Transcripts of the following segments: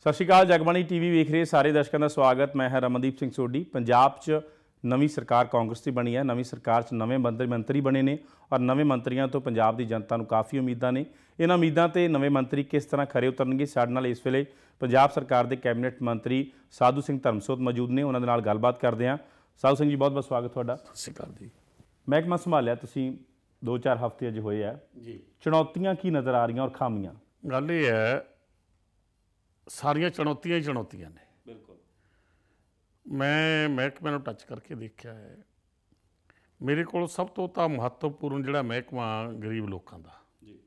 ਸਤਿ ਸ਼੍ਰੀ ਅਕਾਲ ਜਗਬਾਣੀ ਟੀਵੀ ਵੇਖ ਰਹੇ ਸਾਰੇ ਦਰਸ਼ਕਾਂ ਦਾ ਸਵਾਗਤ ਮੈਂ ਹਾਂ ਰਮਨਦੀਪ ਸਿੰਘ ਸੋਢੀ ਪੰਜਾਬ 'ਚ ਨਵੀਂ ਸਰਕਾਰ ਕਾਂਗਰਸ ਦੀ ਬਣੀ ਹੈ ਨਵੀਂ ਸਰਕਾਰ 'ਚ ਨਵੇਂ ਮੰਤਰੀ ਮੰਤਰੀ ਬਣੇ ਨੇ ਔਰ ਨਵੇਂ ਮੰਤਰੀਆਂ ਤੋਂ ਪੰਜਾਬ ਦੀ ਜਨਤਾ ਨੂੰ ਕਾਫੀ ਉਮੀਦਾਂ ਨੇ ਇਹਨਾਂ ਉਮੀਦਾਂ ਤੇ ਨਵੇਂ ਮੰਤਰੀ ਕਿਸ ਤਰ੍ਹਾਂ ਖਰੇ ਉਤਰਨਗੇ ਸਾਡੇ ਨਾਲ ਇਸ ਵੇਲੇ ਪੰਜਾਬ ਸਰਕਾਰ ਦੇ ਕੈਬਨਿਟ ਮੰਤਰੀ ਸਾਧੂ ਸਿੰਘ ਧਰਮਸੋਤ ਮੌਜੂਦ ਨੇ ਉਹਨਾਂ ਦੇ ਨਾਲ ਗੱਲਬਾਤ ਕਰਦੇ ਹਾਂ ਸਾਧੂ ਸਿੰਘ ਜੀ ਬਹੁਤ ਬਹੁਤ ਸਵਾਗਤ ਤੁਹਾਡਾ ਸਤਿ ਸ਼੍ਰੀ ਅਕਾਲ ਜੀ ਮਹਿਕਮਾ ਸੰਭਾਲਿਆ ਤੁਸੀਂ 2-4 ਹਫ਼ਤੇ ਅਜੇ ਹੋਏ ਆ ਜੀ ਚੁਣੌਤੀਆਂ ਕੀ ਨਜ਼ਰ ਆ ਰਹੀਆਂ ਔਰ ਖਾਮੀਆਂ ਗੱਲ ਇਹ ਹੈ ਸਾਰੀਆਂ ਚੁਣੌਤੀਆਂ ਹੀ ਚੁਣੌਤੀਆਂ ਨੇ ਬਿਲਕੁਲ ਮੈਂ ਮਹਿਕਮੇ ਨੂੰ ਟੱਚ ਕਰਕੇ ਦੇਖਿਆ ਹੈ ਮੇਰੇ ਕੋਲ ਸਭ ਤੋਂ ਤਾਂ ਮਹੱਤਵਪੂਰਨ ਜਿਹੜਾ ਮਹਿਕਮਾ ਗਰੀਬ ਲੋਕਾਂ ਦਾ ਜੀ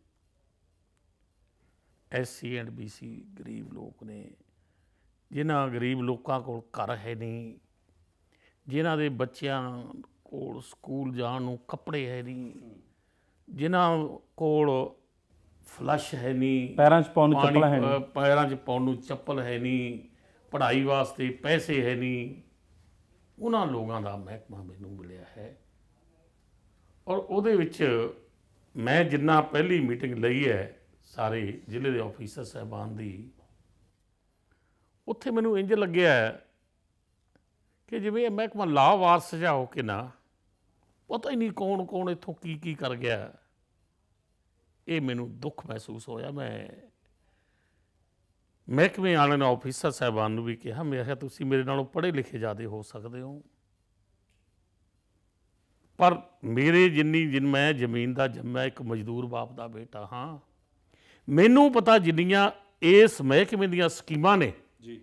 ਐਸਸੀ ਐਂਡ ਬੀਸੀ ਗਰੀਬ ਲੋਕ ਨੇ ਜਿਨ੍ਹਾਂ ਗਰੀਬ ਲੋਕਾਂ ਕੋਲ ਘਰ ਹੈ ਨਹੀਂ ਜਿਨ੍ਹਾਂ ਦੇ ਬੱਚਿਆਂ ਕੋਲ ਸਕੂਲ ਜਾਣ ਨੂੰ ਕੱਪੜੇ ਹੈ ਨਹੀਂ ਜਿਨ੍ਹਾਂ ਕੋਲ ਫਲਸ਼ ਹੈ ਨਹੀਂ ਪੈਰਾਂ 'ਚ ਪਾਉਣ ਨੂੰ ਚੱਪਲ ਹੈ ਨਹੀਂ ਪੈਰਾਂ 'ਚ ਪਾਉਣ ਨੂੰ ਚੱਪਲ ਹੈ ਨਹੀਂ ਪੜ੍ਹਾਈ ਵਾਸਤੇ ਪੈਸੇ ਹੈ ਨਹੀਂ ਉਹਨਾਂ ਲੋਕਾਂ ਦਾ ਮਹਿਕਮਾ ਮੈਨੂੰ ਮਿਲਿਆ ਹੈ ਔਰ ਉਹਦੇ ਵਿੱਚ ਮੈਂ ਜਿੰਨਾ ਪਹਿਲੀ ਮੀਟਿੰਗ ਲਈ ਹੈ ਸਾਰੇ ਜ਼ਿਲ੍ਹੇ ਦੇ ਆਫੀਸਰ ਸਹਿਬਾਨ ਦੀ ਉੱਥੇ ਮੈਨੂੰ ਇੰਜ ਲੱਗਿਆ ਕਿ ਜਿਵੇਂ ਇਹ ਮਹਿਕਮਾ ਲਾਵਾਰਸ ਜਾ ਹੋ ਕੇ ਨਾ ਪਤਾ ਹੀ ਨਹੀਂ ਕੌਣ ਕੌਣ ਇੱਥੋਂ ਕੀ ਕੀ ਕਰ ਗਿਆ ਇਹ ਮੈਨੂੰ ਦੁੱਖ ਮਹਿਸੂਸ ਹੋਇਆ ਮੈਂ ਮਹਿਕਮੇ ਵਾਲਿਆਂ ਨੇ ਆਫੀਸਰ ਸਾਹਿਬਾਨ ਨੂੰ ਵੀ ਕਿਹਾ ਮੈਂ ਕਿਹਾ ਤੁਸੀਂ ਮੇਰੇ ਨਾਲੋਂ ਪੜ੍ਹੇ ਲਿਖੇ ਜ਼ਿਆਦਾ ਹੋ ਸਕਦੇ ਹੋ ਪਰ ਮੇਰੇ ਜਿੰਨੀ ਜਿੰਨ ਮੈਂ ਜ਼ਮੀਨ ਦਾ ਜੰਮਾ ਇੱਕ ਮਜ਼ਦੂਰ ਬਾਪ ਦਾ ਬੇਟਾ ਹਾਂ ਮੈਨੂੰ ਪਤਾ ਜਿੰਨੀਆਂ ਇਸ ਮਹਿਕਮੇ ਦੀਆਂ ਸਕੀਮਾਂ ਨੇ ਜੀ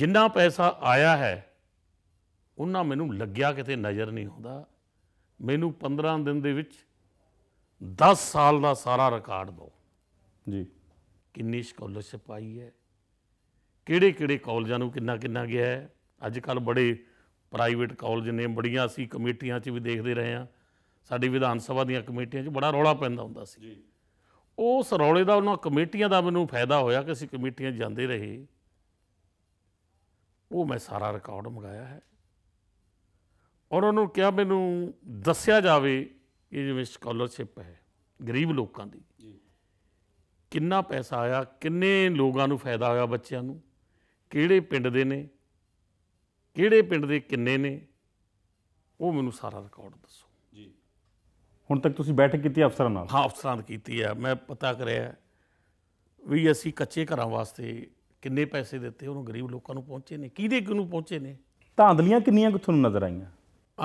ਜਿੰਨਾ ਪੈਸਾ ਆਇਆ ਹੈ ਉਹਨਾਂ ਮੈਨੂੰ ਲੱਗਿਆ ਕਿਤੇ ਨਜ਼ਰ ਨਹੀਂ ਆਉਂਦਾ ਮੈਨੂੰ 15 ਦਿਨ ਦੇ ਵਿੱਚ 10 ਸਾਲ ਦਾ ਸਾਰਾ ਰਿਕਾਰਡ ਦੋ ਜੀ ਕਿੰਨੀ ਸਕਾਲਰਸ਼ਿਪ ਆਈ ਹੈ ਕਿਹੜੇ ਕਿਹੜੇ ਕਾਲਜਾਂ ਨੂੰ ਕਿੰਨਾ ਕਿੰਨਾ ਗਿਆ ਹੈ ਅੱਜ ਕੱਲ ਬੜੇ ਪ੍ਰਾਈਵੇਟ ਕਾਲਜ ਨੇ ਬੜੀਆਂ ਅਸੀਂ ਕਮੇਟੀਆਂ 'ਚ ਵੀ ਦੇਖਦੇ ਰਹੇ ਆ ਸਾਡੀ ਵਿਧਾਨ ਸਭਾ ਦੀਆਂ ਕਮੇਟੀਆਂ 'ਚ ਬੜਾ ਰੌਲਾ ਪੈਂਦਾ ਹੁੰਦਾ ਸੀ ਜੀ ਉਸ ਰੌਲੇ ਦਾ ਉਹਨਾਂ ਕਮੇਟੀਆਂ ਦਾ ਮੈਨੂੰ ਫਾਇਦਾ ਹੋਇਆ ਕਿ ਅਸੀਂ ਕਮੇਟੀਆਂ ਜਾਂਦੇ ਰਹੇ ਉਹ ਮੈਂ ਸਾਰਾ ਰਿਕਾਰਡ ਮੰਗਾਇਆ ਹੈ ਔਰ ਉਹਨੂੰ ਕਿਹਾ ਮੈਨੂੰ ਦੱਸਿਆ ਜਾਵੇ ਇਹ ਜਿਵੇਂ ਸਕਾਲਰਸ਼ਿਪ ਹੈ ਗਰੀਬ ਲੋਕਾਂ ਦੀ ਜੀ ਕਿੰਨਾ ਪੈਸਾ ਆਇਆ ਕਿੰਨੇ ਲੋਕਾਂ ਨੂੰ ਫਾਇਦਾ ਹੋਇਆ ਬੱਚਿਆਂ ਨੂੰ ਕਿਹੜੇ ਪਿੰਡ ਦੇ ਨੇ ਕਿਹੜੇ ਪਿੰਡ ਦੇ ਕਿੰਨੇ ਨੇ ਉਹ ਮੈਨੂੰ ਸਾਰਾ ਰਿਕਾਰਡ ਦੱਸੋ ਜੀ ਹੁਣ ਤੱਕ ਤੁਸੀਂ ਬੈਠਕ ਕੀਤੀ ਅਫਸਰਾਂ ਨਾਲ ਹਾਂ ਅਫਸਰਾਂ ਨਾਲ ਕੀਤੀ ਆ ਮੈਂ ਪਤਾ ਕਰਿਆ ਵੀ ਅਸੀਂ ਕੱਚੇ ਘਰਾਂ ਵਾਸਤੇ ਕਿੰਨੇ ਪੈਸੇ ਦਿੱਤੇ ਉਹਨੂੰ ਗਰੀਬ ਲੋਕਾਂ ਨੂੰ ਪਹੁੰਚੇ ਨੇ ਕਿਹਦੇ ਕਿਹਨੂੰ ਪਹੁੰਚੇ ਨੇ ਧਾਂਦਲੀਆਂ ਕਿੰਨੀਆਂ ਕਿਥੋਂ ਨਜ਼ਰ ਆਈਆਂ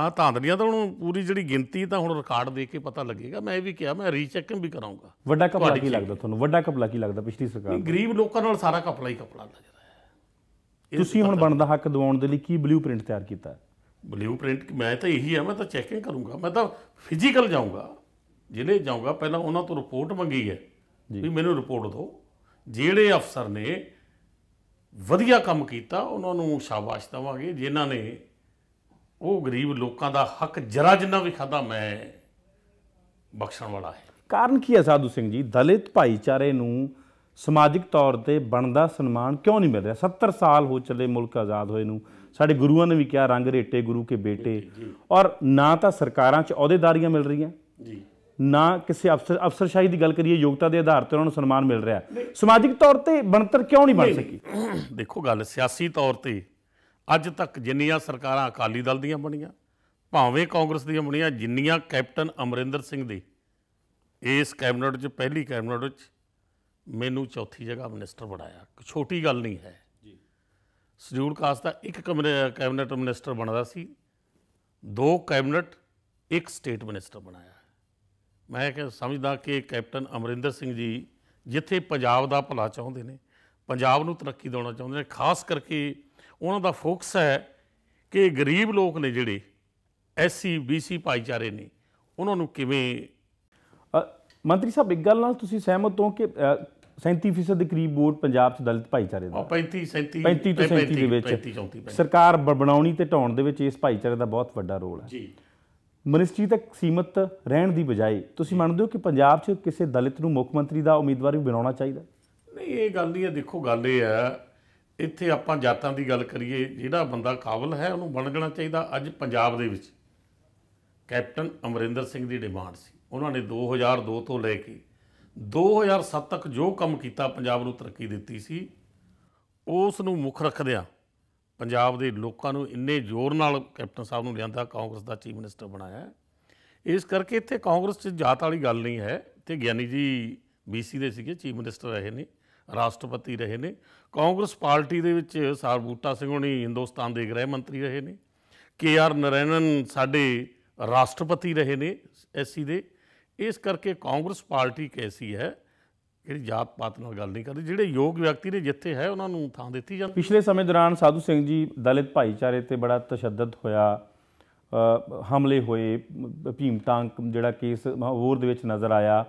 ਆ ਧਾਂਦਲੀਆਂ ਤਾਂ ਉਹਨੂੰ ਪੂਰੀ ਜਿਹੜੀ ਗਿਣਤੀ ਤਾਂ ਹੁਣ ਰਿਕਾਰਡ ਦੇ ਕੇ ਪਤਾ ਲੱਗੇਗਾ ਮੈਂ ਇਹ ਵੀ ਕਿਹਾ ਮੈਂ ਰੀਚੈਕਿੰਗ ਵੀ ਕਰਾਉਂਗਾ ਵੱਡਾ ਕਪਲਾ ਕੀ ਲੱਗਦਾ ਤੁਹਾਨੂੰ ਵੱਡਾ ਕਪਲਾ ਕੀ ਲੱਗਦਾ ਪਿਛਲੀ ਸਰਕਾਰ ਦਾ ਗਰੀਬ ਲੋਕਾਂ ਨਾਲ ਸਾਰਾ ਕਪਲਾ ਹੀ ਕਪਲਾ ਲੱਗਦਾ ਹੈ ਤੁਸੀਂ ਹੁਣ ਬਣਦਾ ਹੱਕ ਦਿਵਾਉਣ ਦੇ ਲਈ ਕੀ ਬਲੂਪ੍ਰਿੰਟ ਤਿਆਰ ਕੀਤਾ ਬਲੂਪ੍ਰਿੰਟ ਮੈਂ ਤਾਂ ਇਹੀ ਆ ਮੈਂ ਤਾਂ ਚੈਕਿੰਗ ਕਰੂੰਗਾ ਮੈਂ ਤਾਂ ਫਿਜ਼ੀਕਲ ਜਾਊਂਗਾ ਜ਼ਿਲ੍ਹੇ ਜਾਊਂਗਾ ਪਹਿਲਾਂ ਉਹਨਾਂ ਤੋਂ ਰਿਪੋਰਟ ਮੰਗੀ ਹੈ ਵੀ ਮੈਨੂੰ ਰਿਪੋਰਟ ਦਿਓ ਜਿਹੜੇ ਅਫਸਰ ਨੇ ਵਧੀਆ ਕੰਮ ਕੀਤਾ ਉਹਨਾਂ ਨੂੰ ਸ਼ਾਬਾਸ਼ ਦਵਾਂਗੇ ਜਿਨ੍ਹਾਂ ਨੇ ਉਹ ਗਰੀਬ ਲੋਕਾਂ ਦਾ ਹੱਕ ਜਰਾ ਜਿੰਨਾ ਵੀ ਖਾਦਾ ਮੈਂ ਬਖਸ਼ਣ ਵਾਲਾ ਹੈ ਕਾਰਨ ਕੀ ਹੈ ਸਾਧੂ ਸਿੰਘ ਜੀ ਦਲਿਤ ਭਾਈਚਾਰੇ ਨੂੰ ਸਮਾਜਿਕ ਤੌਰ ਤੇ ਬਣਦਾ ਸਨਮਾਨ ਕਿਉਂ ਨਹੀਂ ਮਿਲ ਰਿਹਾ 70 ਸਾਲ ਹੋ ਚੱਲੇ ਮੁਲਕ ਆਜ਼ਾਦ ਹੋਏ ਨੂੰ ਸਾਡੇ ਗੁਰੂਆਂ ਨੇ ਵੀ ਕਿਹਾ ਰੰਗ ਰੇਟੇ ਗੁਰੂ ਕੇ ਬੇਟੇ ਔਰ ਨਾ ਤਾਂ ਸਰਕਾਰਾਂ 'ਚ ਅਹੁਦੇਦਾਰੀਆਂ ਮਿਲ ਰਹੀਆਂ ਜੀ ਨਾ ਕਿਸੇ ਅਫਸਰ ਅਫਸਰਸ਼ਾਹੀ ਦੀ ਗੱਲ ਕਰੀਏ ਯੋਗਤਾ ਦੇ ਆਧਾਰ ਤੇ ਉਹਨਾਂ ਨੂੰ ਸਨਮਾਨ ਮਿਲ ਰਿਹਾ ਸਮਾਜਿਕ ਤੌਰ ਤੇ ਬਣਤਰ ਕਿਉਂ ਨਹੀਂ ਬਣ ਸਕੀ ਦੇਖੋ ਗੱਲ ਸਿਆਸੀ ਤੌਰ ਤੇ ਅੱਜ ਤੱਕ ਜਿੰਨੀਆਂ ਸਰਕਾਰਾਂ ਅਕਾਲੀ ਦਲ ਦੀਆਂ ਬਣੀਆਂ ਭਾਵੇਂ ਕਾਂਗਰਸ ਦੀਆਂ ਬਣੀਆਂ ਜਿੰਨੀਆਂ ਕੈਪਟਨ ਅਮਰਿੰਦਰ ਸਿੰਘ ਦੀ ਇਸ ਕੈਬਨਿਟ 'ਚ ਪਹਿਲੀ ਕੈਬਨਿਟ ਵਿੱਚ ਮੈਨੂੰ ਚੌਥੀ ਜਗ੍ਹਾ ਮਿਨਿਸਟਰ ਬਣਾਇਆ ਛੋਟੀ ਗੱਲ ਨਹੀਂ ਹੈ ਜੀ ਸ਼ਡਿਊਲ ਕਾਸਟ ਦਾ ਇੱਕ ਕੈਬਨਿਟ ਮਿਨਿਸਟਰ ਬਣਦਾ ਸੀ ਦੋ ਕੈਬਨਿਟ ਇੱਕ ਸਟੇਟ ਮਿਨਿਸਟਰ ਬਣਾਇਆ ਮੈਂ ਕਿ ਸਮਝਦਾ ਕਿ ਕੈਪਟਨ ਅਮਰਿੰਦਰ ਸਿੰਘ ਜੀ ਜਿੱਥੇ ਪੰਜਾਬ ਦਾ ਭਲਾ ਚਾਹੁੰਦੇ ਨੇ ਪੰਜਾਬ ਨੂੰ ਤਰੱਕੀ ਦੇਣਾ ਚਾਹੁੰਦੇ ਨੇ ਖਾਸ ਕਰਕੇ ਉਹਨਾਂ ਦਾ ਫੋਕਸ ਹੈ ਕਿ ਗਰੀਬ ਲੋਕ ਨੇ ਜਿਹੜੇ ਐਸਸੀ ਬੀਸੀ ਭਾਈਚਾਰੇ ਨੇ ਉਹਨਾਂ ਨੂੰ ਕਿਵੇਂ ਮੰਤਰੀ ਸਾਹਿਬ ਇੱਕ ਗੱਲ ਨਾਲ ਤੁਸੀਂ ਸਹਿਮਤ ਹੋ ਕਿ 37% ਦੇ ਕਰੀਬ ਵੋਟ ਪੰਜਾਬ 'ਚ ਦਲਿਤ ਭਾਈਚਾਰੇ ਦਾ 35 37 35 ਤੋਂ 37 ਦੇ ਵਿੱਚ ਸਰਕਾਰ ਬਣਾਉਣੀ ਤੇ ਢਾਉਣ ਦੇ ਵਿੱਚ ਇਸ ਭਾਈਚਾਰੇ ਦਾ ਬਹੁਤ ਵੱਡਾ ਰੋਲ ਹੈ ਜੀ ਮਨਿਸਟਰੀ ਤੱਕ ਸੀਮਤ ਰਹਿਣ ਦੀ ਬਜਾਏ ਤੁਸੀਂ ਮੰਨਦੇ ਹੋ ਕਿ ਪੰਜਾਬ 'ਚ ਕਿਸੇ ਦਲਿਤ ਨੂੰ ਮੁੱਖ ਮੰਤਰੀ ਦਾ ਉਮੀਦਵਾਰ ਵੀ ਬਣਾਉਣਾ ਚਾਹੀਦਾ ਨਹੀਂ ਇਹ ਗੱਲ ਨਹੀਂ ਹੈ ਦੇਖੋ ਗੱਲ ਇਹ ਹੈ ਇੱਥੇ ਆਪਾਂ ਜਾਤਾਂ ਦੀ ਗੱਲ ਕਰੀਏ ਜਿਹੜਾ ਬੰਦਾ ਕਾਬਲ ਹੈ ਉਹਨੂੰ ਬਣ ਜਾਣਾ ਚਾਹੀਦਾ ਅੱਜ ਪੰਜਾਬ ਦੇ ਵਿੱਚ ਕੈਪਟਨ ਅਮਰਿੰਦਰ ਸਿੰਘ ਦੀ ਡਿਮਾਂਡ ਸੀ ਉਹਨਾਂ ਨੇ 2002 ਤੋਂ ਲੈ ਕੇ 2007 ਤੱਕ ਜੋ ਕੰਮ ਕੀਤਾ ਪੰਜਾਬ ਨੂੰ ਤਰੱਕੀ ਦਿੱਤੀ ਸੀ ਉਸ ਨੂੰ ਮੁੱਖ ਰੱਖਦਿਆਂ ਪੰਜਾਬ ਦੇ ਲੋਕਾਂ ਨੂੰ ਇੰਨੇ ਜ਼ੋਰ ਨਾਲ ਕੈਪਟਨ ਸਾਹਿਬ ਨੂੰ ਲਿਆਂਦਾ ਕਾਂਗਰਸ ਦਾ ਚੀਫ ਮਿਨਿਸਟਰ ਬਣਾਇਆ ਇਸ ਕਰਕੇ ਇੱਥੇ ਕਾਂਗਰਸ 'ਚ ਜਾਤ ਵਾਲੀ ਗੱਲ ਨਹੀਂ ਹੈ ਤੇ ਗਿਆਨੀ ਜੀ ਬੀਸੀ ਦੇ ਸੀਗੇ ਚੀਫ ਮਿਨਿਸਟਰ ਰਹੇ ਨੇ ਰਾਸ਼ਟਰਪਤੀ ਰਹੇ ਨੇ ਕਾਂਗਰਸ ਪਾਰਟੀ ਦੇ ਵਿੱਚ ਸਰਬੂਟਾ ਸਿੰਘ ਹੁਣੀ ਹਿੰਦੁਸਤਾਨ ਦੇ ਗ੍ਰਹਿ ਮੰਤਰੀ ਰਹੇ ਨੇ ਕੇ ਆਰ ਨਰੈਣਨ ਸਾਡੇ ਰਾਸ਼ਟਰਪਤੀ ਰਹੇ ਨੇ ਐਸਸੀ ਦੇ ਇਸ ਕਰਕੇ ਕਾਂਗਰਸ ਪਾਰਟੀ ਕੈਸੀ ਹੈ ਜਿਹੜੀ ਜਾਤ ਪਾਤ ਨਾਲ ਗੱਲ ਨਹੀਂ ਕਰਦੀ ਜਿਹੜੇ ਯੋਗ ਵਿਅਕਤੀ ਨੇ ਜਿੱਥੇ ਹੈ ਉਹਨਾਂ ਨੂੰ ਥਾਂ ਦਿੱਤੀ ਜਾਂਦੀ ਪਿਛਲੇ ਸਮੇਂ ਦੌਰਾਨ ਸਾਧੂ ਸਿੰਘ ਜੀ ਦਲਿਤ ਭਾਈਚਾਰੇ ਤੇ ਬੜਾ ਤਸ਼ੱਦਦ ਹੋਇਆ ਹਮਲੇ ਹੋਏ ਟਾਂਕ ਜਿਹੜਾ ਕੇਸ ਹੋਰ ਦੇ ਵਿੱਚ ਨਜ਼ਰ ਆਇਆ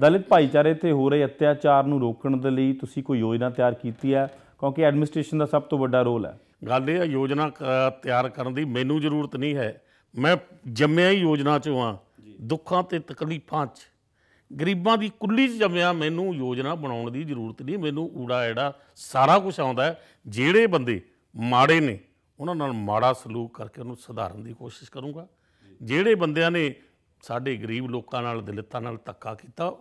ਦਲਿਤ ਭਾਈਚਾਰੇ ਤੇ ਹੋ ਰਹੇ ਅਤਿਆਚਾਰ ਨੂੰ ਰੋਕਣ ਦੇ ਲਈ ਤੁਸੀਂ ਕੋਈ ਯੋਜਨਾ ਤਿਆਰ ਕੀਤੀ ਹੈ ਕਿਉਂਕਿ ਐਡਮਿਨਿਸਟ੍ਰੇਸ਼ਨ ਦਾ ਸਭ ਤੋਂ ਵੱਡਾ ਰੋਲ ਹੈ ਗੱਲ ਇਹ ਹੈ ਯੋਜਨਾ ਤਿਆਰ ਕਰਨ ਦੀ ਮੈਨੂੰ ਜ਼ਰੂਰਤ ਨਹੀਂ ਹੈ ਮੈਂ ਜੰਮਿਆ ਹੀ ਯੋਜਨਾ 'ਚ ਹਾਂ ਦੁੱਖਾਂ ਤੇ ਤਕਲੀਫਾਂ 'ਚ ਗਰੀਬਾਂ ਦੀ ਕੁੱਲੀ 'ਚ ਜੰਮਿਆ ਮੈਨੂੰ ਯੋਜਨਾ ਬਣਾਉਣ ਦੀ ਜ਼ਰੂਰਤ ਨਹੀਂ ਮੈਨੂੰ ਊੜਾ ਐੜਾ ਸਾਰਾ ਕੁਝ ਆਉਂਦਾ ਜਿਹੜੇ ਬੰਦੇ ਮਾੜੇ ਨੇ ਉਹਨਾਂ ਨਾਲ ਮਾੜਾ ਸਲੂਕ ਕਰਕੇ ਉਹਨੂੰ ਸੁਧਾਰਨ ਦੀ ਕੋਸ਼ਿਸ਼ ਕਰੂੰਗਾ ਜਿਹੜੇ ਬੰਦਿਆਂ ਨੇ ਸਾਡੇ ਗਰੀਬ ਲੋਕਾਂ ਨਾਲ ਦਲਿਤਾਂ ਨਾਲ ਧੱਕਾ ਕੀਤਾ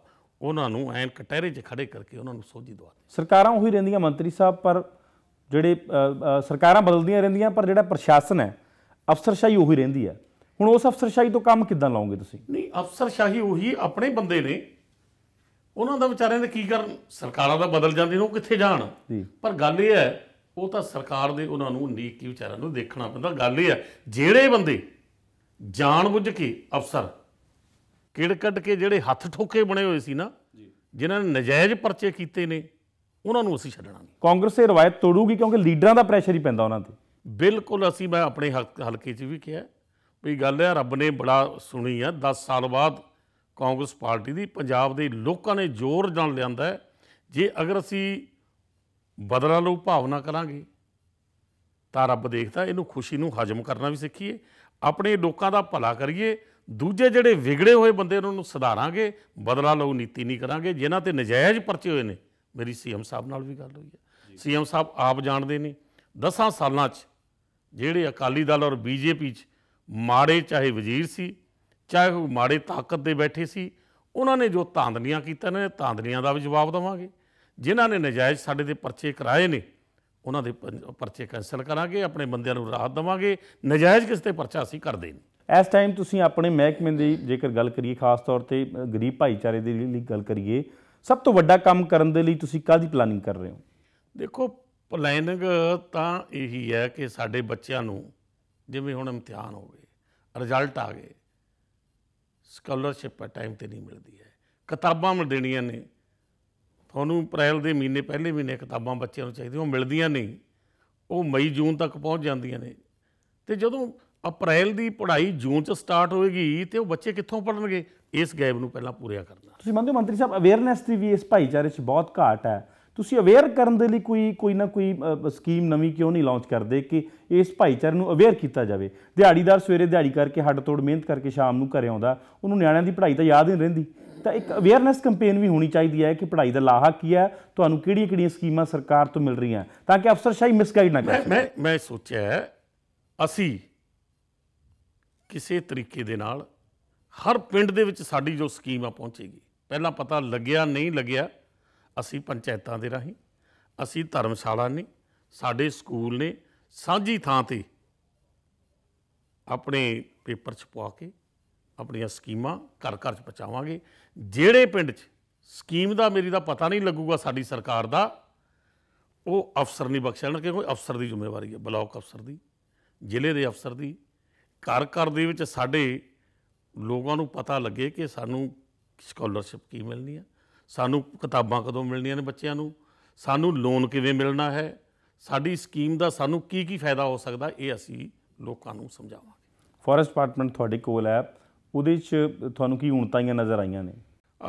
ਉਹਨਾਂ ਨੂੰ ਐਨ ਕਟਹਿਰੇ 'ਚ ਖੜੇ ਕਰਕੇ ਉਹਨਾਂ ਨੂੰ ਸੋਝੀ ਦਵਾ ਸਰਕਾਰਾਂ ਉਹੀ ਰਹਿੰਦੀਆਂ ਮੰਤਰੀ ਸਾਹਿਬ ਪਰ ਜਿਹੜੇ ਸਰਕਾਰਾਂ ਬਦਲਦੀਆਂ ਰਹਿੰਦੀਆਂ ਪਰ ਜਿਹੜਾ ਪ੍ਰਸ਼ਾਸਨ ਹੈ ਅਫਸਰਸ਼ਾਹੀ ਉਹੀ ਰਹਿੰਦੀ ਹੈ ਹੁਣ ਉਸ ਅਫਸਰਸ਼ਾਹੀ ਤੋਂ ਕੰਮ ਕਿੱਦਾਂ ਲਾਉਂਗੇ ਤੁਸੀਂ ਨਹੀਂ ਅਫਸਰਸ਼ਾਹੀ ਉਹੀ ਆਪਣੇ ਬੰਦੇ ਨੇ ਉਹਨਾਂ ਦਾ ਵਿਚਾਰਿਆਂ ਦੇ ਕੀ ਕਰਨ ਸਰਕਾਰਾਂ ਦਾ ਬਦਲ ਜਾਂਦੀ ਨੇ ਉਹ ਕਿੱਥੇ ਜਾਣ ਪਰ ਗੱਲ ਇਹ ਹੈ ਉਹ ਤਾਂ ਸਰਕਾਰ ਦੇ ਉਹਨਾਂ ਨੂੰ ਨੀਕੀ ਕੀ ਵਿਚਾਰਿਆਂ ਨੂੰ ਦੇਖਣਾ ਪੈਂਦਾ ਗੱਲ ਇਹ ਹੈ ਜਿਹੜੇ ਬੰਦੇ ਜਾਣ ਬੁੱਝ ਕੇ ਅਫਸਰ ਕਿੜ ਕੱਢ ਕੇ ਜਿਹੜੇ ਹੱਥ ਠੋਕੇ ਬਣੇ ਹੋਏ ਸੀ ਨਾ ਜਿਨ੍ਹਾਂ ਨੇ ਨਜਾਇਜ਼ ਪਰਚੇ ਕੀਤੇ ਨੇ ਉਹਨਾਂ ਨੂੰ ਅਸੀਂ ਛੱਡਣਾ ਨਹੀਂ ਕਾਂਗਰਸ ਇਹ ਰਵਾਇਤ ਤੋੜੂਗੀ ਕਿਉਂਕਿ ਲੀਡਰਾਂ ਦਾ ਪ੍ਰੈਸ਼ਰ ਹੀ ਪੈਂਦਾ ਉਹਨਾਂ ਤੇ ਬਿਲਕੁਲ ਅਸੀਂ ਮੈਂ ਆਪਣੇ ਹਲਕੇ 'ਚ ਵੀ ਕਿਹਾ ਵੀ ਗੱਲ ਹੈ ਰੱਬ ਨੇ ਬੜਾ ਸੁਣੀ ਆ 10 ਸਾਲ ਬਾਅਦ ਕਾਂਗਰਸ ਪਾਰਟੀ ਦੀ ਪੰਜਾਬ ਦੇ ਲੋਕਾਂ ਨੇ ਜ਼ੋਰ ਜਾਣ ਲਿਆਂਦਾ ਜੇ ਅਗਰ ਅਸੀਂ ਬਦਲਾ ਲਊ ਭਾਵਨਾ ਕਰਾਂਗੇ ਤਾਂ ਰੱਬ ਦੇਖਦਾ ਇਹਨੂੰ ਖੁਸ਼ੀ ਨੂੰ ਹਜਮ ਕਰਨਾ ਵੀ ਸਿੱਖੀਏ ਆਪਣੇ ਲੋਕਾਂ ਦਾ ਭਲਾ ਕਰੀਏ ਦੂਜੇ ਜਿਹੜੇ ਵਿਗੜੇ ਹੋਏ ਬੰਦੇ ਉਹਨਾਂ ਨੂੰ ਸੁਧਾਰਾਂਗੇ ਬਦਲਾ ਲਓ ਨੀਤੀ ਨਹੀਂ ਕਰਾਂਗੇ ਜਿਨ੍ਹਾਂ ਤੇ ਨਜਾਇਜ਼ ਪਰਚੇ ਹੋਏ ਨੇ ਮੇਰੀ ਸੀਐਮ ਸਾਹਿਬ ਨਾਲ ਵੀ ਗੱਲ ਹੋਈ ਹੈ ਸੀਐਮ ਸਾਹਿਬ ਆਪ ਜਾਣਦੇ ਨੇ ਦਸਾਂ ਸਾਲਾਂ 'ਚ ਜਿਹੜੇ ਅਕਾਲੀ ਦਲ ਔਰ ਬੀਜੇਪੀ 'ਚ ਮਾੜੇ ਚਾਹੇ ਵਜ਼ੀਰ ਸੀ ਚਾਹੇ ਉਹ ਮਾੜੇ ਤਾਕਤ ਦੇ ਬੈਠੇ ਸੀ ਉਹਨਾਂ ਨੇ ਜੋ ਤਾਂਦਨੀਆਂ ਕੀਤਾ ਨੇ ਤਾਂਦਨੀਆਂ ਦਾ ਵੀ ਜਵਾਬ ਦਵਾਂਗੇ ਜਿਨ੍ਹਾਂ ਨੇ ਨਜਾਇਜ਼ ਸਾਡੇ ਦੇ ਪਰਚੇ ਕਰਾਏ ਨੇ ਉਹਨਾਂ ਦੇ ਪਰਚੇ ਕੈਨਸਲ ਕਰਾਂਗੇ ਆਪਣੇ ਬੰਦਿਆਂ ਨੂੰ ਰਾਹਤ ਦਵਾਂਗੇ ਨਜਾਇਜ਼ ਕਿਸ ਤੇ ਪਰਚਾ ਅਸੀਂ ਕਰਦੇ ਨੇ ਇਸ ਟਾਈਮ ਤੁਸੀਂ ਆਪਣੇ ਮਹਿਕਮੇ ਦੀ ਜੇਕਰ ਗੱਲ ਕਰੀਏ ਖਾਸ ਤੌਰ ਤੇ ਗਰੀਬ ਭਾਈਚਾਰੇ ਦੇ ਲਈ ਗੱਲ ਕਰੀਏ ਸਭ ਤੋਂ ਵੱਡਾ ਕੰਮ ਕਰਨ ਦੇ ਲਈ ਤੁਸੀਂ ਕਾਹਦੀ ਪਲਾਨਿੰਗ ਕਰ ਰਹੇ ਹੋ ਦੇਖੋ ਪਲਾਨਿੰਗ ਤਾਂ ਇਹੀ ਹੈ ਕਿ ਸਾਡੇ ਬੱਚਿਆਂ ਨੂੰ ਜਿਵੇਂ ਹੁਣ ਇਮਤਿਹਾਨ ਹੋ ਗਏ ਰਿਜ਼ਲਟ ਆ ਗਏ ਸਕਾਲਰਸ਼ਿਪ ਟਾਈਮ ਤੇ ਨਹੀਂ ਮਿਲਦੀ ਹੈ ਕਿਤਾਬਾਂ ਮਿਲ ਦੇਣੀਆਂ ਨੇ ਤੁਹਾਨੂੰ ਅਪ੍ਰੈਲ ਦੇ ਮਹੀਨੇ ਪਹਿਲੇ ਮਹੀਨੇ ਕਿਤਾਬਾਂ ਬੱਚਿਆਂ ਨੂੰ ਚਾਹੀਦੀਆਂ ਉਹ ਮਿਲਦੀਆਂ ਨਹੀਂ ਉਹ ਮਈ ਜੂਨ ਤੱਕ ਪਹੁੰਚ ਜਾਂਦੀਆਂ ਨੇ ਤੇ ਜਦੋਂ ਅਪ੍ਰੈਲ ਦੀ ਪੜ੍ਹਾਈ ਜੂਨ ਚ ਸਟਾਰਟ ਹੋਏਗੀ ਤੇ ਉਹ ਬੱਚੇ ਕਿੱਥੋਂ ਪੜਨਗੇ ਇਸ ਗੈਪ ਨੂੰ ਪਹਿਲਾਂ ਪੂਰਿਆ ਕਰਨਾ ਤੁਸੀਂ ਮੰਨਦੇ ਹੋ ਮੰਤਰੀ ਸਾਹਿਬ ਅਵੇਅਰਨੈਸ ਦੀ ਵੀ ਇਸ ਭਾਈਚਾਰੇ 'ਚ ਬਹੁਤ ਘਾਟ ਹੈ ਤੁਸੀਂ ਅਵੇਅਰ ਕਰਨ ਦੇ ਲਈ ਕੋਈ ਕੋਈ ਨਾ ਕੋਈ ਸਕੀਮ ਨਵੀਂ ਕਿਉਂ ਨਹੀਂ ਲਾਂਚ ਕਰਦੇ ਕਿ ਇਸ ਭਾਈਚਾਰੇ ਨੂੰ ਅਵੇਅਰ ਕੀਤਾ ਜਾਵੇ ਦਿਹਾੜੀਦਾਰ ਸਵੇਰੇ ਦਿਹਾੜੀ ਕਰਕੇ ਹੱਡ ਤੋੜ ਮਿਹਨਤ ਕਰਕੇ ਸ਼ਾਮ ਨੂੰ ਘਰੇ ਆਉਂਦਾ ਉਹਨੂੰ ਨਿਆਣਿਆਂ ਦੀ ਪੜ੍ਹਾਈ ਤਾਂ ਯਾਦ ਨਹੀਂ ਰਹਿੰਦੀ ਤਾਂ ਇੱਕ ਅਵੇਅਰਨੈਸ ਕੈਂਪੇਨ ਵੀ ਹੋਣੀ ਚਾਹੀਦੀ ਹੈ ਕਿ ਪੜ੍ਹਾਈ ਦਾ ਲਾਹਾ ਕੀ ਹੈ ਤੁਹਾਨੂੰ ਕਿਹੜੀਆਂ-ਕਿਹੜੀਆਂ ਸਕੀਮਾਂ ਸਰਕਾਰ ਤੋਂ ਮਿਲ ਰਹੀਆਂ ਤਾਂ ਕਿ ਅਫਸਰਸ਼ਾਹੀ ਮਿਸਗਾਈਡ ਨਾ ਕਰੇ ਮੈਂ ਮੈਂ ਸੋਚਿਆ ਅਸੀਂ ਕਿਸੇ ਤਰੀਕੇ ਦੇ ਨਾਲ ਹਰ ਪਿੰਡ ਦੇ ਵਿੱਚ ਸਾਡੀ ਜੋ ਸਕੀਮ ਆ ਪਹੁੰਚੇਗੀ ਪਹਿਲਾਂ ਪਤਾ ਲੱਗਿਆ ਨਹੀਂ ਲੱਗਿਆ ਅਸੀਂ ਪੰਚਾਇਤਾਂ ਦੇ ਰਾਹੀਂ ਅਸੀਂ ਧਰਮਸ਼ਾਲਾ ਨੇ ਸਾਡੇ ਸਕੂਲ ਨੇ ਸਾਂਝੀ ਥਾਂ ਤੇ ਆਪਣੇ ਪੇਪਰ ਛਪਵਾ ਕੇ ਆਪਣੀਆਂ ਸਕੀਮਾਂ ਘਰ ਘਰ ਚ ਪਹੁੰਚਾਵਾਂਗੇ ਜਿਹੜੇ ਪਿੰਡ 'ਚ ਸਕੀਮ ਦਾ ਮੇਰੀ ਦਾ ਪਤਾ ਨਹੀਂ ਲੱਗੂਗਾ ਸਾਡੀ ਸਰਕਾਰ ਦਾ ਉਹ ਅਫਸਰ ਨਹੀਂ ਬਖਸ਼ਣ ਕੋਈ ਅਫਸਰ ਦੀ ਜ਼ਿੰਮੇਵਾਰੀ ਹੈ ਬਲਾਕ ਅਫਸਰ ਦੀ ਜ਼ਿਲ੍ਹੇ ਦੇ ਅਫਸਰ ਦੀ ਘਰ ਘਰ ਦੇ ਵਿੱਚ ਸਾਡੇ ਲੋਕਾਂ ਨੂੰ ਪਤਾ ਲੱਗੇ ਕਿ ਸਾਨੂੰ ਸਕਾਲਰਸ਼ਿਪ ਕੀ ਮਿਲਣੀ ਆ ਸਾਨੂੰ ਕਿਤਾਬਾਂ ਕਦੋਂ ਮਿਲਣੀਆਂ ਨੇ ਬੱਚਿਆਂ ਨੂੰ ਸਾਨੂੰ ਲੋਨ ਕਿਵੇਂ ਮਿਲਣਾ ਹੈ ਸਾਡੀ ਸਕੀਮ ਦਾ ਸਾਨੂੰ ਕੀ ਕੀ ਫਾਇਦਾ ਹੋ ਸਕਦਾ ਇਹ ਅਸੀਂ ਲੋਕਾਂ ਨੂੰ ਸਮਝਾਵਾਂਗੇ ਫੋਰੈਸਟ ਡਿਪਾਰਟਮੈਂਟ ਤੁਹਾਡੇ ਕੋਲ ਹੈ ਉਹਦੇ 'ਚ ਤੁਹਾਨੂੰ ਕੀ ਹੁਣਤਾਈਆਂ ਨਜ਼ਰ ਆਈਆਂ ਨੇ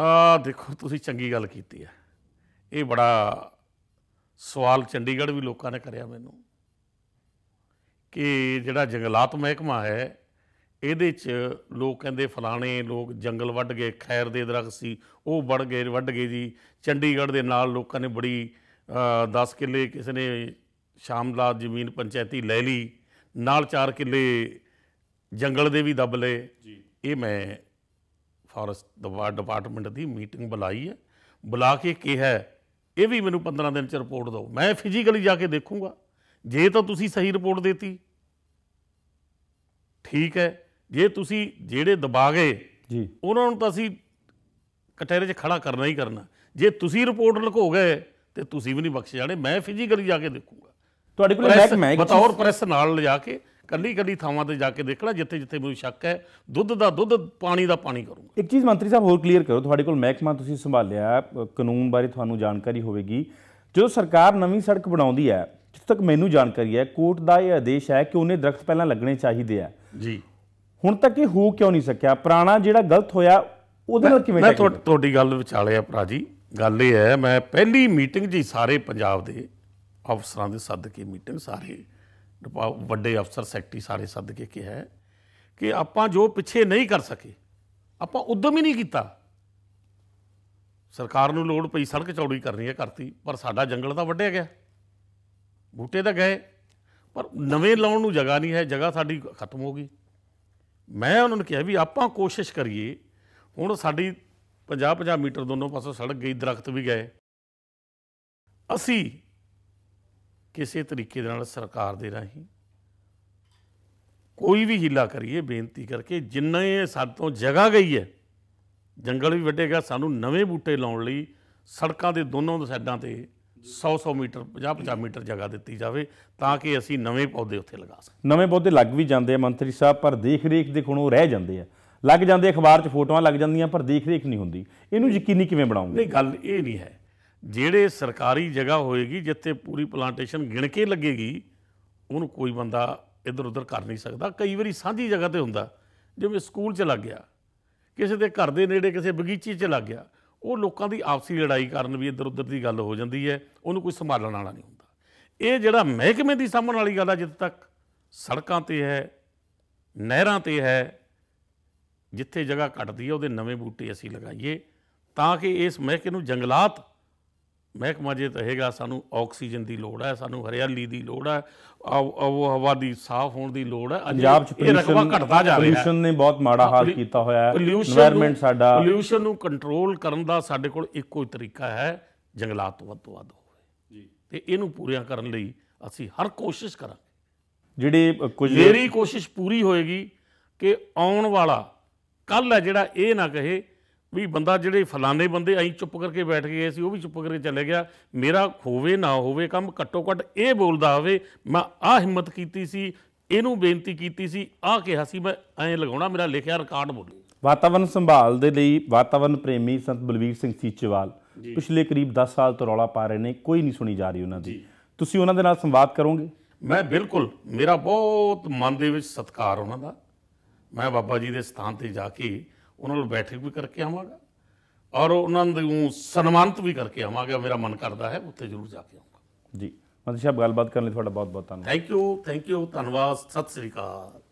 ਆ ਦੇਖੋ ਤੁਸੀਂ ਚੰਗੀ ਗੱਲ ਕੀਤੀ ਹੈ ਇਹ ਬੜਾ ਸਵਾਲ ਚੰਡੀਗੜ੍ਹ ਵੀ ਲੋਕਾਂ ਨੇ ਕਰਿਆ ਮੈਨੂੰ ਕਿ ਜਿਹੜਾ ਜੰਗਲਾਤ ਮਹਿਕਮਾ ਹੈ ਇਹਦੇ 'ਚ ਲੋਕ ਕਹਿੰਦੇ ਫਲਾਣੇ ਲੋਕ ਜੰਗਲ ਵੱਢ ਗਏ ਖੈਰ ਦੇ ਦਰਖਤ ਸੀ ਉਹ ਵੱਢ ਗਏ ਵੱਢ ਗਏ ਜੀ ਚੰਡੀਗੜ੍ਹ ਦੇ ਨਾਲ ਲੋਕਾਂ ਨੇ ਬੜੀ 10 ਕਿੱਲੇ ਕਿਸੇ ਨੇ ਸ਼ਾਮਲਾਤ ਜ਼ਮੀਨ ਪੰਚਾਇਤੀ ਲੈ ਲਈ ਨਾਲ 4 ਕਿੱਲੇ ਜੰਗਲ ਦੇ ਵੀ ਦੱਬ ਲਏ ਜੀ ਇਹ ਮੈਂ ਫਾਰੈਸਟ ਡਿਪਾਰਟਮੈਂਟ ਦੀ ਮੀਟਿੰਗ ਬੁਲਾਈ ਹੈ ਬੁਲਾ ਕੇ ਕਿਹਾ ਇਹ ਵੀ ਮੈਨੂੰ 15 ਦਿਨ ਚ ਰਿਪੋਰਟ ਦਿਓ ਮੈਂ ਫਿਜ਼ੀਕਲੀ ਜਾ ਕੇ ਦੇਖੂੰਗਾ ਜੇ ਤਾਂ ਤੁਸੀਂ ਸਹੀ ਰਿਪੋਰਟ ਦਿੱਤੀ ਠੀਕ ਹੈ ਜੇ ਤੁਸੀਂ ਜਿਹੜੇ ਦਬਾ ਗਏ ਜੀ ਉਹਨਾਂ ਨੂੰ ਤਾਂ ਅਸੀਂ ਕਟਹਿਰੇ 'ਚ ਖੜਾ ਕਰਨਾ ਹੀ ਕਰਨਾ ਜੇ ਤੁਸੀਂ ਰਿਪੋਰਟ ਲਿਖੋ ਗਏ ਤੇ ਤੁਸੀਂ ਵੀ ਨਹੀਂ ਬਖਸ਼ੇ ਜਾਣੇ ਮੈਂ ਫਿਜ਼ੀਕਲੀ ਜਾ ਕੇ ਦੇਖੂਗਾ ਤੁਹਾਡੇ ਕੋਲ ਮੈਂ ਮੈਂ ਬਤੌਰ ਪ੍ਰੈਸ ਨਾਲ ਲਿਜਾ ਕੇ ਕੱਲੀ ਕੱਲੀ ਥਾਵਾਂ ਤੇ ਜਾ ਕੇ ਦੇਖਣਾ ਜਿੱਥੇ ਜਿੱਥੇ ਮੈਨੂੰ ਸ਼ੱਕ ਹੈ ਦੁੱਧ ਦਾ ਦੁੱਧ ਪਾਣੀ ਦਾ ਪਾਣੀ ਕਰੂੰਗਾ ਇੱਕ ਚੀਜ਼ ਮੰਤਰੀ ਸਾਹਿਬ ਹੋਰ ਕਲੀਅਰ ਕਰੋ ਤੁਹਾਡੇ ਕੋਲ ਮਹਿਕਮਾ ਤੁਸੀਂ ਸੰਭਾਲਿਆ ਕਾਨੂੰਨ ਬਾਰੇ ਤੁਹਾਨੂੰ ਜਾਣਕਾਰੀ ਹੋਵੇਗੀ ਜਦੋਂ ਸਰਕਾਰ ਨਵੀਂ ਸੜਕ ਬਣਾਉਂਦੀ ਹੈ ਜਿੱਥੇ ਤੱਕ ਮੈਨੂੰ ਜਾਣਕਾਰੀ ਹੈ ਕੋਰਟ ਦਾ ਇਹ ਆਦੇਸ਼ ਹੈ ਕਿ ਉਹਨੇ ਦਰਖਤ ਪਹਿਲਾਂ ਲੱਗਣੇ ਚਾਹੀਦੇ ਆ ਜੀ ਹੁਣ ਤੱਕ ਇਹ ਹੋ ਕਿਉਂ ਨਹੀਂ ਸਕਿਆ ਪੁਰਾਣਾ ਜਿਹੜਾ ਗਲਤ ਹੋਇਆ ਉਹਦੇ ਨਾਲ ਕਿਵੇਂ ਮੈਂ ਤੁਹਾਡੀ ਗੱਲ ਵਿਚਾਲੇ ਆ ਭਰਾ ਜੀ ਗੱਲ ਇਹ ਹੈ ਮੈਂ ਪਹਿਲੀ ਮੀਟਿੰਗ ਜੀ ਸਾਰੇ ਪੰਜਾਬ ਦੇ ਅਫਸਰਾਂ ਦੇ ਸੱਦ ਕੇ ਮੀਟਿੰਗ ਸਾਰੇ ਵੱਡੇ ਅਫਸਰ ਸੈਕਟਰੀ ਸਾਰੇ ਸੱਦ ਕੇ ਕਿਹਾ ਕਿ ਆਪਾਂ ਜੋ ਪਿੱਛੇ ਨਹੀਂ ਕਰ ਸਕੇ ਆਪਾਂ ਉਦਮ ਹੀ ਨਹੀਂ ਕੀਤਾ ਸਰਕਾਰ ਨੂੰ ਲੋੜ ਪਈ ਸੜਕ ਚੌੜੀ ਕਰਨੀ ਹੈ ਕਰਤੀ ਪਰ ਸਾਡਾ ਜੰਗਲ ਤਾਂ ਵੱਢਿਆ ਗਿਆ ਬੂਟੇ ਤਾਂ ਗਏ ਪਰ ਨਵੇਂ ਲਾਉਣ ਨੂੰ ਜਗ੍ਹਾ ਨਹੀਂ ਹੈ ਜਗ੍ਹਾ ਸਾਡੀ ਖਤਮ ਹੋ ਗਈ ਮੈਂ ਉਹਨਾਂ ਨੂੰ ਕਿਹਾ ਵੀ ਆਪਾਂ ਕੋਸ਼ਿਸ਼ ਕਰੀਏ ਹੁਣ ਸਾਡੀ 50-50 ਮੀਟਰ ਦੋਨੋਂ ਪਾਸੋਂ ਸੜਕ ਗਈ ਦਰਖਤ ਵੀ ਗਏ ਅਸੀਂ ਕਿਸੇ ਤਰੀਕੇ ਦੇ ਨਾਲ ਸਰਕਾਰ ਦੇ ਰਾਹੀਂ ਕੋਈ ਵੀ ਹਿੱਲਾ ਕਰੀਏ ਬੇਨਤੀ ਕਰਕੇ ਜਿੰਨਾ ਇਹ ਸਾਡੇ ਤੋਂ ਜਗ੍ਹਾ ਗਈ ਹੈ ਜੰਗਲ ਵੀ ਵੱਢੇਗਾ ਸਾਨੂੰ ਨਵੇਂ ਬੂਟੇ ਲਾਉਣ ਲਈ ਸੜਕਾਂ ਦੇ ਦੋਨੋਂ ਸਾਈਡਾਂ ਤੇ 100-100 ਮੀਟਰ 50-50 ਮੀਟਰ ਜਗ੍ਹਾ ਦਿੱਤੀ ਜਾਵੇ ਤਾਂ ਕਿ ਅਸੀਂ ਨਵੇਂ ਪੌਦੇ ਉੱਥੇ ਲਗਾ ਸਕੀਏ ਨਵੇਂ ਪੌਦੇ ਲੱਗ ਵੀ ਜਾਂਦੇ ਆ ਮੰਤਰੀ ਸਾਹਿਬ ਪਰ ਦੇਖ-ਰੇਖ ਦੇ ਕੋਲੋਂ ਰਹਿ ਜਾਂਦੇ ਆ ਲੱਗ ਜਾਂਦੇ ਅਖਬਾਰ 'ਚ ਫੋਟੋਆਂ ਲੱਗ ਜਾਂਦੀਆਂ ਪਰ ਦੇਖ-ਰੇਖ ਨਹੀਂ ਹੁੰਦੀ ਇਹਨੂੰ ਯਕੀਨੀ ਕਿਵੇਂ ਬਣਾਉਂਗੇ ਨਹੀਂ ਗੱਲ ਇਹ ਨਹੀਂ ਹੈ ਜਿਹੜੇ ਸਰਕਾਰੀ ਜਗ੍ਹਾ ਹੋਏਗੀ ਜਿੱਥੇ ਪੂਰੀ ਪਲਾਂਟੇਸ਼ਨ ਗਿਣ ਕੇ ਲੱਗੇਗੀ ਉਹਨੂੰ ਕੋਈ ਬੰਦਾ ਇੱਧਰ ਉੱਧਰ ਕਰ ਨਹੀਂ ਸਕਦਾ ਕਈ ਵਾਰੀ ਸਾਂਝੀ ਜਗ੍ਹਾ ਤੇ ਹੁੰਦਾ ਜਿਵੇਂ ਸਕੂਲ 'ਚ ਲੱਗ ਗਿਆ ਕਿਸੇ ਦੇ ਘਰ ਦੇ ਨੇੜੇ ਕਿਸੇ ਬਗੀਚੀ 'ਚ ਲੱਗ ਗਿਆ ਉਹ ਲੋਕਾਂ ਦੀ ਆਪਸੀ ਲੜਾਈ ਕਰਨ ਵੀ ਇੱਧਰ ਉੱਧਰ ਦੀ ਗੱਲ ਹੋ ਜਾਂਦੀ ਹੈ ਉਹਨੂੰ ਕੋਈ ਸੰਭਾਲਣ ਵਾਲਾ ਨਹੀਂ ਹੁੰਦਾ ਇਹ ਜਿਹੜਾ ਮਹਿਕਮੇ ਦੀ ਸਾਹਮਣ ਵਾਲੀ ਗੱਲ ਆ ਜਿੱਦ ਤੱਕ ਸੜਕਾਂ ਤੇ ਹੈ ਨਹਿਰਾਂ ਤੇ ਹੈ ਜਿੱਥੇ ਜਗ੍ਹਾ ਘਟਦੀ ਹੈ ਉਹਦੇ ਨਵੇਂ ਬੂਟੇ ਅਸੀਂ ਲਗਾਈਏ ਤਾਂ ਕਿ ਇਸ ਮਹਿਕੇ ਨੂੰ ਜੰਗਲਾਤ ਮਹਿਕਮਾ ਜੇ ਹੈਗਾ ਸਾਨੂੰ ਆਕਸੀਜਨ ਦੀ ਲੋੜ ਹੈ ਸਾਨੂੰ ਹਰਿਆਲੀ ਦੀ ਲੋੜ ਹੈ ਉਹ ਹਵਾ ਦੀ ਸਾਫ਼ ਹੋਣ ਦੀ ਲੋੜ ਹੈ ਪੰਜਾਬ ਚ ਪੋਲੂਸ਼ਨ ਘਟਦਾ ਜਾ ਰਿਹਾ ਹੈ ਪੋਲੂਸ਼ਨ ਨੇ ਬਹੁਤ ਮਾੜਾ ਹਾਲ ਕੀਤਾ ਹੋਇਆ ਹੈ এনवायरमेंट ਸਾਡਾ ਪੋਲੂਸ਼ਨ ਨੂੰ ਕੰਟਰੋਲ ਕਰਨ ਦਾ ਸਾਡੇ ਕੋਲ ਇੱਕੋ ਹੀ ਤਰੀਕਾ ਹੈ ਜੰਗਲਾਤ ਤੋਂ ਵੱਧ ਤੋਂ ਵੱਧ ਹੋਵੇ ਜੀ ਤੇ ਇਹਨੂੰ ਪੂਰੀਆਂ ਕਰਨ ਲਈ ਅਸੀਂ ਹਰ ਕੋਸ਼ਿਸ਼ ਕਰਾਂਗੇ ਜਿਹੜੇ ਕੁਝ ਮੇਰੀ ਕੋਸ਼ਿਸ਼ ਪੂਰੀ ਹੋਏਗੀ ਕਿ ਆਉਣ ਵਾਲਾ ਕੱਲ ਹੈ ਜਿਹੜਾ ਇਹ ਨਾ ਕਹੇ ਵੀ ਬੰਦਾ ਜਿਹੜੇ ਫਲਾਣੇ ਬੰਦੇ ਐਂ ਚੁੱਪ ਕਰਕੇ ਬੈਠ ਗਏ ਸੀ ਉਹ ਵੀ ਚੁੱਪ ਕਰਕੇ ਚਲੇ ਗਿਆ ਮੇਰਾ ਹੋਵੇ ਨਾ ਹੋਵੇ ਕੰਮ ਘੱਟੋ ਘੱਟ ਇਹ ਬੋਲਦਾ ਹੋਵੇ ਮੈਂ ਆ ਹਿੰਮਤ ਕੀਤੀ ਸੀ ਇਹਨੂੰ ਬੇਨਤੀ ਕੀਤੀ ਸੀ ਆ ਕਿਹਾ ਸੀ ਮੈਂ ਐਂ ਲਗਾਉਣਾ ਮੇਰਾ ਲਿਖਿਆ ਰਿਕਾਰਡ ਬੋਲੀ ਵਾਤਾਵਰਨ ਸੰਭਾਲ ਦੇ ਲਈ ਵਾਤਾਵਰਨ ਪ੍ਰੇਮੀ ਸੰਤ ਬਲਵੀਰ ਸਿੰਘ ਸੀਚੇਵਾਲ ਪਿਛਲੇ ਕਰੀਬ 10 ਸਾਲ ਤੋਂ ਰੌਲਾ ਪਾ ਰਹੇ ਨੇ ਕੋਈ ਨਹੀਂ ਸੁਣੀ ਜਾ ਰਹੀ ਉਹਨਾਂ ਦੀ ਤੁਸੀਂ ਉਹਨਾਂ ਦੇ ਨਾਲ ਸੰਵਾਦ ਕਰੋਗੇ ਮੈਂ ਬਿਲਕੁਲ ਮੇਰਾ ਬਹੁਤ ਮਨ ਦੇ ਵਿੱਚ ਸਤਿਕਾਰ ਉਹਨਾਂ ਦਾ ਮੈਂ ਬਾਬਾ ਜੀ ਦੇ ਸਥਾਨ ਤੇ ਜਾ ਕੇ ਉਹਨਾਂ ਨਾਲ ਬੈਠਕ ਵੀ ਕਰਕੇ ਆਵਾਂਗਾ ਔਰ ਉਹਨਾਂ ਨੂੰ ਸਨਮਾਨਿਤ ਵੀ ਕਰਕੇ ਆਵਾਂਗਾ ਮੇਰਾ ਮਨ ਕਰਦਾ ਹੈ ਉੱਥੇ ਜ਼ਰੂਰ ਜਾ ਕੇ ਆਵਾਂਗਾ ਜੀ ਮਤਸ਼ਾਹ ਗੱਲਬਾਤ ਕਰਨ ਲਈ ਤੁਹਾਡਾ ਬਹੁਤ ਬਹੁਤ ਧੰਨਵਾਦ ਥੈਂਕ ਯੂ ਥੈਂਕ ਯੂ ਧੰਨਵਾਦ ਸਤਿ ਸ੍ਰੀ ਅਕਾਲ